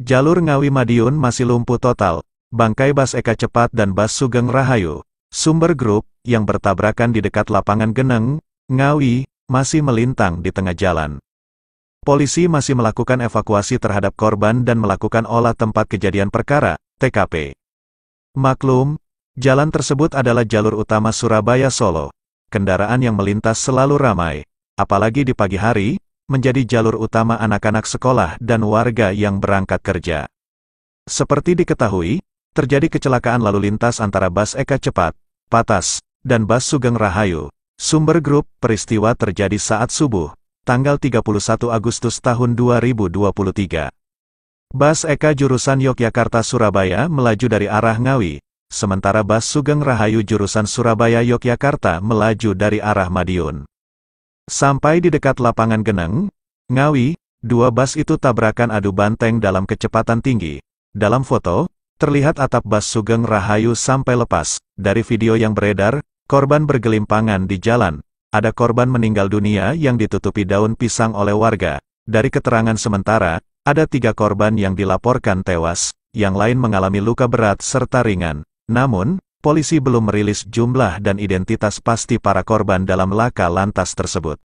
Jalur Ngawi Madiun masih lumpuh total, bangkai bas Eka Cepat dan bas Sugeng Rahayu, sumber grup, yang bertabrakan di dekat lapangan Geneng, Ngawi, masih melintang di tengah jalan. Polisi masih melakukan evakuasi terhadap korban dan melakukan olah tempat kejadian perkara, TKP. Maklum, jalan tersebut adalah jalur utama Surabaya-Solo. Kendaraan yang melintas selalu ramai, apalagi di pagi hari, menjadi jalur utama anak-anak sekolah dan warga yang berangkat kerja. Seperti diketahui, terjadi kecelakaan lalu lintas antara bus Eka Cepat, Patas, dan bus Sugeng Rahayu. Sumber grup, peristiwa terjadi saat subuh, tanggal 31 Agustus tahun 2023. Bus Eka jurusan Yogyakarta-Surabaya melaju dari arah Ngawi, sementara bus Sugeng Rahayu jurusan Surabaya-Yogyakarta melaju dari arah Madiun. Sampai di dekat lapangan Geneng, Ngawi, dua bus itu tabrakan adu banteng dalam kecepatan tinggi. Dalam foto, terlihat atap bus Sugeng Rahayu sampai lepas. Dari video yang beredar, korban bergelimpangan di jalan. Ada korban meninggal dunia yang ditutupi daun pisang oleh warga. Dari keterangan sementara, ada tiga korban yang dilaporkan tewas, yang lain mengalami luka berat serta ringan. Namun, polisi belum merilis jumlah dan identitas pasti para korban dalam laka lantas tersebut.